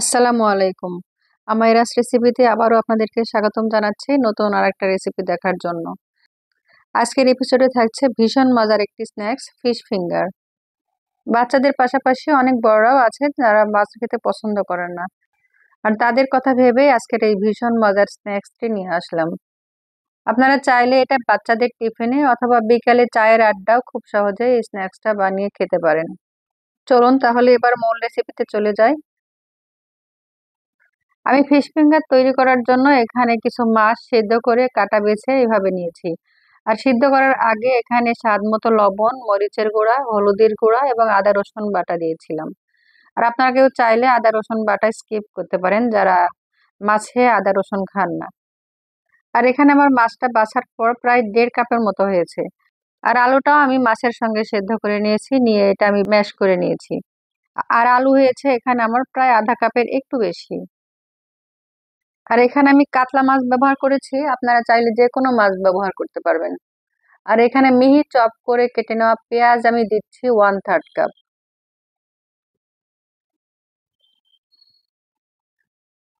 আসসালামু আলাইকুম আমাইরাস রেসিপিতে আবারও আপনাদেরকে স্বাগতম জানাচ্ছি নতুন আর একটা রেসিপি দেখার জন্য আজকের এপিসোডে থাকছে ভীষণ মজার একটি স্ন্যাক্স ফিশ ফিঙ্গার বাচ্চাদের পাশাপাশি অনেক বড়রাও আছে যারা মাছ খেতে পছন্দ করেন না আর তাদের কথা ভেবে আজকের এই ভীষণ মজার স্ন্যাক্সটি নিয়ে আসলাম আপনারা চাইলে এটা বাচ্চাদের টিফিনে অথবা বিকালে চায়ের আড্ডাও খুব সহজে এই স্ন্যাক্সটা বানিয়ে খেতে পারেন চলুন তাহলে এবার মূল রেসিপিতে চলে যায় আমি ফিশ ফিঙ্গার তৈরি করার জন্য এখানে কিছু মাছ সেদ্ধ করে কাটা বেছে এভাবে নিয়েছি আর সিদ্ধ করার আগে এখানে স্বাদ মতো লবণ মরিচের গুঁড়া হলুদের গুঁড়া এবং আদা রসুন বাটা দিয়েছিলাম আর আপনারা কেউ চাইলে আদা রসুন বাটা স্কিপ করতে পারেন যারা মাছে আদা রসুন খান না আর এখানে আমার মাছটা বাছার পর প্রায় দেড় কাপের মতো হয়েছে আর আলুটাও আমি মাছের সঙ্গে সেদ্ধ করে নিয়েছি নিয়ে এটা আমি ম্যাশ করে নিয়েছি আর আলু হয়েছে এখানে আমার প্রায় আধা কাপের একটু বেশি আর এখানে আমি কাতলা মাছ ব্যবহার করেছি আপনারা চাইলে যে কোনো মাছ ব্যবহার করতে পারবেন আর এখানে মিহি চপ করে কেটে নেওয়া পেঁয়াজ আমি দিচ্ছি ওয়ান থার্ড কাপ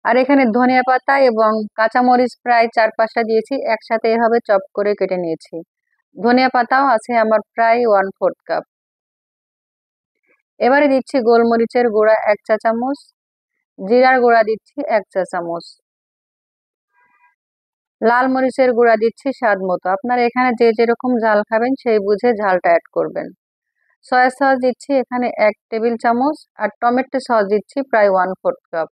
আর এখানে ধনিয়া পাতা এবং কাঁচামরিচ প্রায় চার পাঁচটা দিয়েছি একসাথে এভাবে চপ করে কেটে নিয়েছি ধনিয়া পাতাও আছে আমার প্রায় ওয়ান ফোর্থ কাপ এবারে দিচ্ছি গোলমরিচের গুঁড়া এক চা চামচ জিরার গুঁড়া দিচ্ছি এক চা চামচ লাল মরিচের গুঁড়া দিচ্ছি স্বাদ মতো আপনারা এখানে যে যেরকম ঝাল খাবেন সেই বুঝে ঝালটা অ্যাড করবেন সয়া সস দিচ্ছি এখানে এক টেবিল চামচ আর টমেটো সস দিচ্ছি প্রায় ওয়ান ফোর্থ কাপ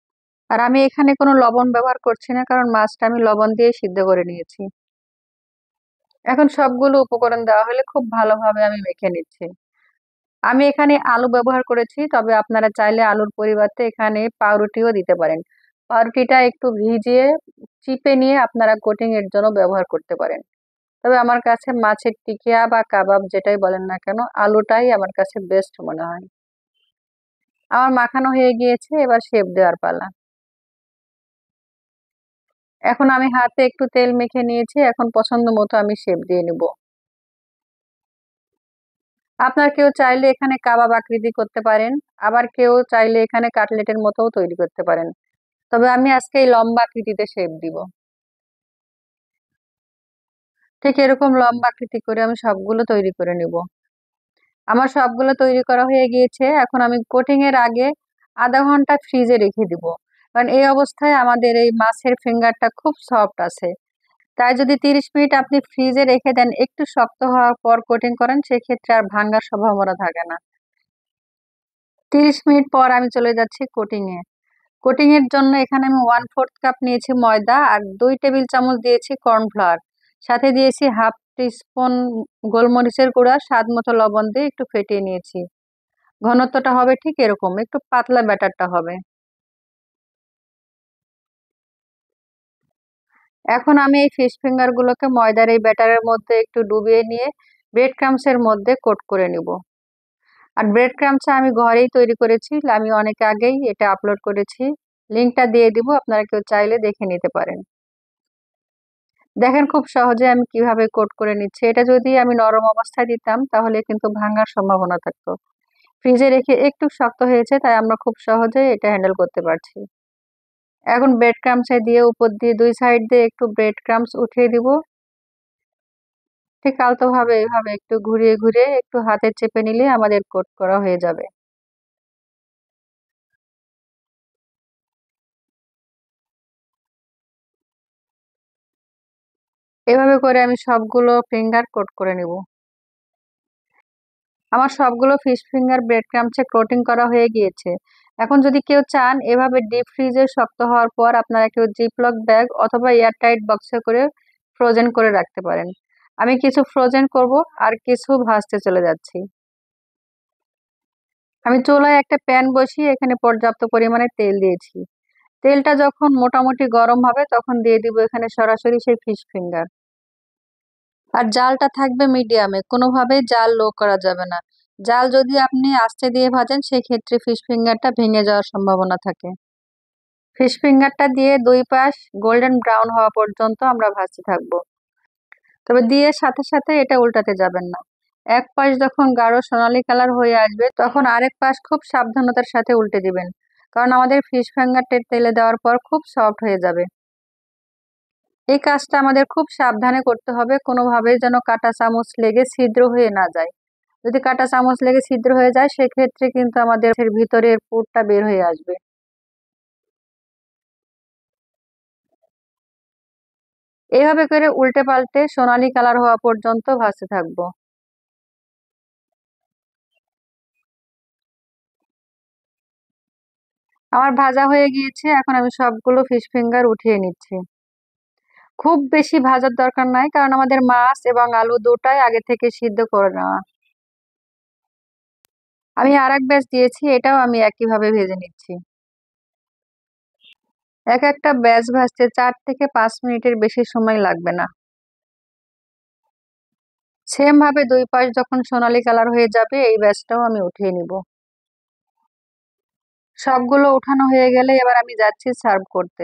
আর আমি এখানে কোনো লবণ ব্যবহার করছি না কারণ মাছটা আমি লবণ দিয়ে সিদ্ধ করে নিয়েছি এখন সবগুলো উপকরণ দেওয়া হলে খুব ভালোভাবে আমি মেখে নিচ্ছি আমি এখানে আলু ব্যবহার করেছি তবে আপনারা চাইলে আলুর পরিবর্তে এখানে পাউরুটিও দিতে পারেন পারফিটা একটু ভিজিয়ে চিপে নিয়ে আপনারা কোটিং এর জন্য ব্যবহার করতে পারেন তবে আমার কাছে মাছের টিকিয়া বা কাবাব যেটাই বলেন না কেন আলুটাই আমার কাছে বেস্ট মনে হয় আমার মাখানো হয়ে গিয়েছে এবার শেপ দেওয়ার পালা এখন আমি হাতে একটু তেল মেখে নিয়েছি এখন পছন্দ মতো আমি শেপ দিয়ে নিব আপনার কেউ চাইলে এখানে কাবাব আকৃতি করতে পারেন আবার কেউ চাইলে এখানে কাটলেটের মতোও তৈরি করতে পারেন তবে আমি আজকে এই লম্বা আকৃতিতে শেপ দিব ঠিক এরকম লম্বা আকৃতি করে আমি সবগুলো তৈরি করে নিব আমার সবগুলো তৈরি করা হয়ে গিয়েছে এখন আমি কোটিং এর আগে আধা ঘন্টা ফ্রিজে রেখে দিব কারণ এই অবস্থায় আমাদের এই মাছের ফিঙ্গারটা খুব সফট আছে তাই যদি তিরিশ মিনিট আপনি ফ্রিজে রেখে দেন একটু শক্ত হওয়ার পর কোটিং করেন সেক্ষেত্রে আর ভাঙ্গার সম্ভাবনা থাকে না তিরিশ মিনিট পর আমি চলে যাচ্ছি কোটিংয়ে কোটিং এর জন্য এখানে আমি ওয়ান ফোর্থ কাপ নিয়েছি ময়দা আর দুই টেবিল চামচ দিয়েছি কর্নফ্লাওয়ার সাথে দিয়েছি হাফ টিস্পুন গোলমরিচের গুঁড়া স্বাদ মতো লবণ দিয়ে একটু ফেটিয়ে নিয়েছি ঘনত্বটা হবে ঠিক এরকম একটু পাতলা ব্যাটারটা হবে এখন আমি এই ফিশ ফিঙ্গারগুলোকে ময়দার এই ব্যাটারের মধ্যে একটু ডুবিয়ে নিয়ে ব্রেড ক্রামসের মধ্যে কোট করে নিব আর ব্রেড ক্রামচা আমি ঘরেই তৈরি করেছি আমি অনেক আগেই এটা আপলোড করেছি লিঙ্কটা দিয়ে দিব আপনারা কেউ চাইলে দেখে নিতে পারেন দেখেন খুব সহজে আমি কিভাবে কোট করে নিচ্ছি এটা যদি আমি নরম অবস্থায় দিতাম তাহলে কিন্তু ভাঙার সম্ভাবনা থাকতো ফ্রিজে রেখে একটু শক্ত হয়েছে তাই আমরা খুব সহজে এটা হ্যান্ডেল করতে পারছি এখন ব্রেড ক্রামসে দিয়ে উপর দিয়ে দুই সাইড দিয়ে একটু ব্রেড ক্রামস উঠিয়ে দিব ঠিক আলতোভাবে এভাবে একটু ঘুরিয়ে ঘুরিয়ে একটু হাতে চেপে নিলে আমাদের কোট করা হয়ে যাবে এভাবে করে আমি সবগুলো ফিঙ্গার কোট করে নিব আমার সবগুলো ফিশ ফিঙ্গার ব্রেড ক্রামসে কোটিং করা হয়ে গিয়েছে এখন যদি কেউ চান এভাবে ডিপ ফ্রিজে শক্ত হওয়ার পর আপনারা কেউ জিপলক ব্যাগ অথবা এয়ারটাইট বক্সে করে ফ্রোজেন করে রাখতে পারেন আমি কিছু ফ্রোজেন করব আর কিছু ভাজতে চলে যাচ্ছি আমি চুলায় একটা প্যান বসিয়ে এখানে পর্যাপ্ত পরিমাণে তেল দিয়েছি তেলটা যখন মোটামুটি গরম হবে তখন দিয়ে দিব এখানে সরাসরি সেই ফিশ ফিঙ্গার আর জালটা থাকবে মিডিয়ামে কোনোভাবেই জাল লো করা যাবে না জাল যদি আপনি আস্তে দিয়ে ভাজেন সেক্ষেত্রে ফিশ ফিঙ্গারটা ভেঙে যাওয়ার সম্ভাবনা থাকে ফিশ ফিঙ্গারটা দিয়ে দুই পাশ গোল্ডেন ব্রাউন হওয়া পর্যন্ত আমরা ভাজতে থাকবো তবে দিয়ে সাথে সাথে এটা উল্টাতে যাবেন না এক পাশ যখন গাঢ় সোনালি কালার হয়ে আসবে তখন আরেক পাশ খুব সাবধানতার সাথে উল্টে দিবেন কারণ আমাদের ফিশ টের তেলে দেওয়ার পর খুব সফট হয়ে যাবে এই কাজটা আমাদের খুব সাবধানে করতে হবে কোনোভাবে যেন কাটা চামচ লেগে ছিদ্র হয়ে না যায় যদি কাটা চামচ লেগে ছিদ্র হয়ে যায় সেক্ষেত্রে কিন্তু আমাদের ভিতরের পুরটা বের হয়ে আসবে এইভাবে করে উল্টে পাল্টে সোনালি কালার হওয়া পর্যন্ত ভাসতে থাকবো আমার ভাজা হয়ে গিয়েছে এখন আমি সবগুলো ফিশ ফিঙ্গার উঠিয়ে নিচ্ছি খুব বেশি ভাজার দরকার নাই কারণ আমাদের মাছ এবং আলু দুটাই আগে থেকে সিদ্ধ করে নেওয়া আমি আর এক দিয়েছি এটাও আমি একইভাবে ভেজে নিচ্ছি এক একটা ব্যাচ ভাসতে চার থেকে পাঁচ মিনিটের বেশি সময় লাগবে না সেম ভাবে দুই পাশ যখন সোনালি কালার হয়ে যাবে এই ব্যাচটাও আমি উঠিয়ে নিব সবগুলো উঠানো হয়ে গেলে এবার আমি যাচ্ছি সার্ভ করতে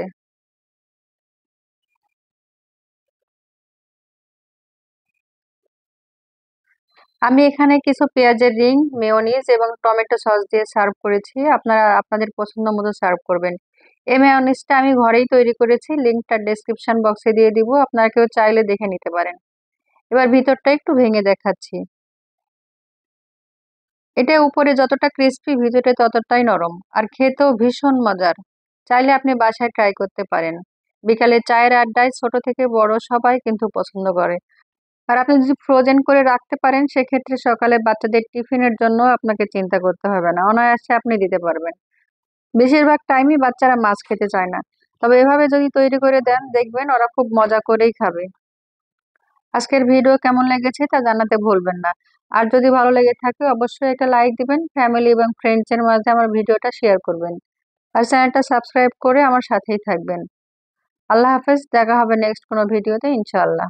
আমি এখানে কিছু পেঁয়াজের রিং মেয়নিজ এবং টমেটো সস দিয়ে সার্ভ করেছি আপনারা আপনাদের পছন্দ মতো সার্ভ করবেন এই মেয়নিজটা আমি ঘরেই তৈরি করেছি লিঙ্কটা ডেসক্রিপশান বক্সে দিয়ে দিব আপনারা কেউ চাইলে দেখে নিতে পারেন এবার ভিতরটা একটু ভেঙে দেখাচ্ছি এটা উপরে যতটা ক্রিস্পি ভিতরে ততটাই নরম আর খেতেও ভীষণ মজার চাইলে আপনি বাসায় ট্রাই করতে পারেন বিকালে চায়ের আড্ডায় ছোট থেকে বড় সবাই কিন্তু পছন্দ করে আর আপনি যদি ফ্রোজেন করে রাখতে পারেন সেক্ষেত্রে সকালে বাচ্চাদের টিফিনের জন্য আপনাকে চিন্তা করতে হবে না অনায়াসে আপনি দিতে পারবেন বেশিরভাগ টাইমই বাচ্চারা মাছ খেতে চায় না তবে এভাবে যদি তৈরি করে দেন দেখবেন ওরা খুব মজা করেই খাবে আজকের ভিডিও কেমন লেগেছে তা জানাতে ভুলবেন না আর যদি ভালো লেগে থাকে অবশ্যই একটা লাইক দিবেন ফ্যামিলি এবং ফ্রেন্ডসের মাঝে আমার ভিডিওটা শেয়ার করবেন আর চ্যানেলটা সাবস্ক্রাইব করে আমার সাথেই থাকবেন আল্লাহ হাফেজ দেখা হবে নেক্সট কোনো ভিডিওতে ইনশাআল্লাহ